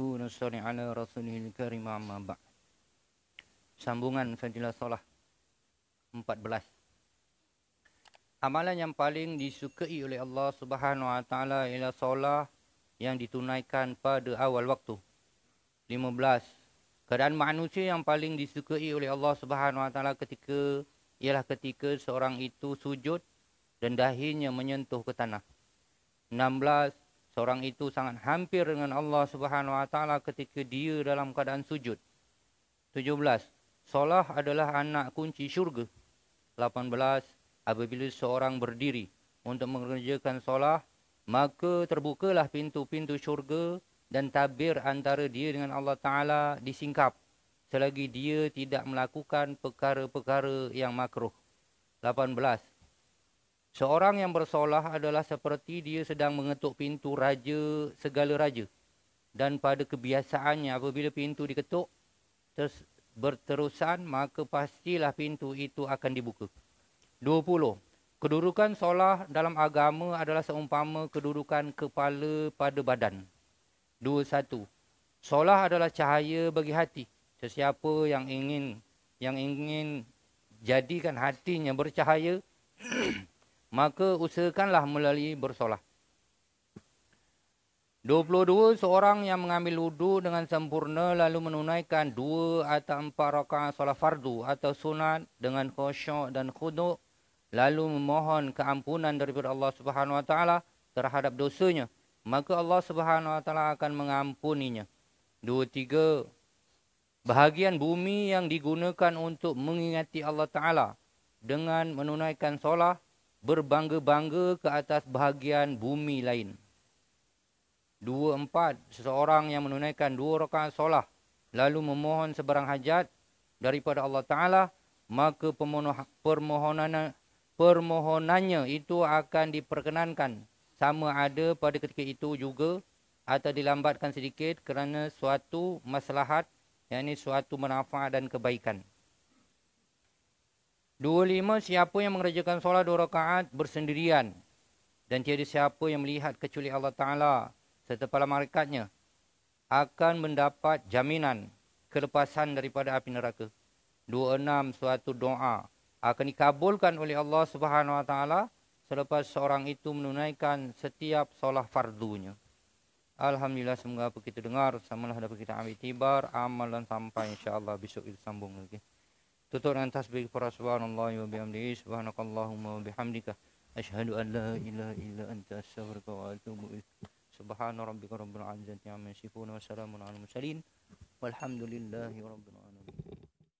Wa salli ala rasulihil karim amma ba' Sambungan Fadilah Salah 14 Amalan yang paling disukai oleh Allah subhanahu wa ta'ala ialah solah yang ditunaikan pada awal waktu. 15. Keadaan manusia yang paling disukai oleh Allah subhanahu wa ta'ala ketika ialah ketika seorang itu sujud dan dahinya menyentuh ke tanah. 16. Seorang itu sangat hampir dengan Allah Subhanahu wa taala ketika dia dalam keadaan sujud. 17. Solah adalah anak kunci syurga. 18. Apabila seorang berdiri untuk mengerjakan solah, maka terbukalah pintu-pintu syurga dan tabir antara dia dengan Allah Ta'ala disingkap selagi dia tidak melakukan perkara-perkara yang makruh. Seorang yang bersolah adalah seperti dia sedang mengetuk pintu raja segala raja. Dan pada kebiasaannya apabila pintu diketuk terus berterusan maka pastilah pintu itu akan dibuka. 20. Kedudukan solah dalam agama adalah seumpama kedudukan kepala pada badan. 21. Solah adalah cahaya bagi hati. Sesiapa yang ingin yang ingin jadikan hatinya bercahaya maka usahakanlah melalui bersolat. 22 seorang yang mengambil wudu dengan sempurna lalu menunaikan dua atau empat rakaat solat fardu atau sunat dengan khusyuk dan khuduk lalu memohon keampunan daripada Allah Subhanahu wa taala terhadap dosanya maka Allah Subhanahu wa taala akan mengampuninya. 23 Bahagian bumi yang digunakan untuk mengingati Allah taala dengan menunaikan solat berbangga-bangga ke atas bahagian bumi lain. Dua empat, seseorang yang menunaikan dua rakaat solah lalu memohon sebarang hajat daripada Allah Ta'ala, maka permohonannya, permohonannya itu akan diperkenankan sama ada pada ketika itu juga atau dilambatkan sedikit kerana suatu masalahat, yakni suatu manfaat dan kebaikan. 25 siapa yang mengerjakan solat dua rakaat bersendirian dan tiada siapa yang melihat kecuali Allah Taala serta para malaikatnya akan mendapat jaminan kelepasan daripada api neraka. 26 suatu doa akan dikabulkan oleh Allah Subhanahu Wa Taala selepas seorang itu menunaikan setiap solat fardunya. Alhamdulillah semoga apa kita dengar samalah dapat kita ambil tibar amalan sampai insyaallah besok kita sambung lagi. Okay? tuturan tasbih para subhanallah wa bihamdihi subhanakallahumma wa bihamdika asyhadu an la ilaha illa anta astaghfiruka wa atubu ilaik subhana rabbika rabbil izzati amma yasifun wa salamun alal mursalin walhamdulillahi rabbil alamin